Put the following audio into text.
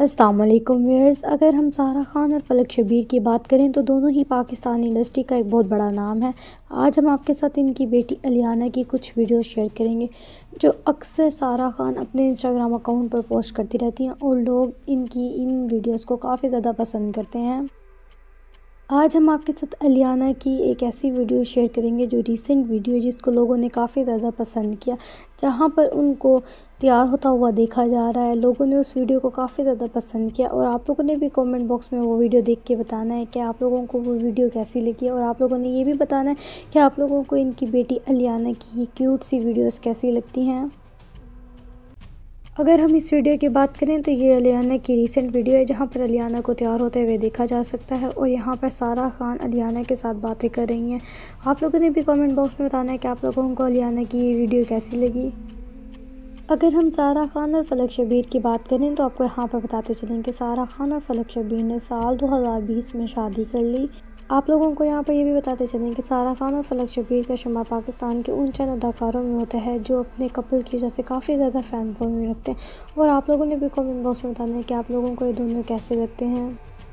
Aslam viewers अगर हम सारा खान और फलक शबीर की बात करें तो दोनों ही पाकिस्तान इंडस्ट्री का एक बहुत बड़ा नाम है आज हम आपके साथ इनकी बेटी अलियाना की कुछ वीडियो शेयर करेंगे जो अक्सर सारा खान अपने इंस्टाग्राम अकाउंट पर पोस्ट करती रहती हैं और लोग इनकी इन वीडियोस को काफ़ी ज़्यादा पसंद करते हैं आज हम आपके साथ अलियाना की एक ऐसी वीडियो शेयर करेंगे जो रीसेंट वीडियो है जिसको लोगों ने काफ़ी ज़्यादा पसंद किया जहाँ पर उनको तैयार होता हुआ देखा जा रहा है लोगों ने उस वीडियो को काफ़ी ज़्यादा पसंद किया और आप लोगों ने भी कमेंट बॉक्स में वो वीडियो देख के बताना है कि आप लोगों को वो वीडियो कैसी लगी और आप लोगों ने ये भी बताना है कि आप लोगों को इनकी बेटी अलियाना की क्यूट सी वीडियोज़ कैसी लगती हैं अगर हम इस वीडियो की बात करें तो ये अलियाना की रीसेंट वीडियो है जहाँ पर अलियाना को तैयार होते हुए देखा जा सकता है और यहाँ पर सारा खान अलियाना के साथ बातें कर रही हैं आप लोगों ने भी कमेंट बॉक्स में बताना है कि आप लोगों को अलियाना की ये वीडियो कैसी लगी अगर हम सारा खान और फलक शबीर की बात करें तो आपको यहाँ पर बताते चलें कि सारा खान और फलक शबीर ने साल 2020 में शादी कर ली आप लोगों को यहाँ पर ये भी बताते चलें कि सारा खान और फलक शबीर का शुमार पाकिस्तान के उन चंद अदाकारों में होता है जो अपने कपल की वजह से काफ़ी ज़्यादा फ़ैन फॉलोइंग रखते हैं और आप लोगों ने भी कमेंट बॉक्स में बताना है कि आप लोगों को ये दोनों कैसे लगते हैं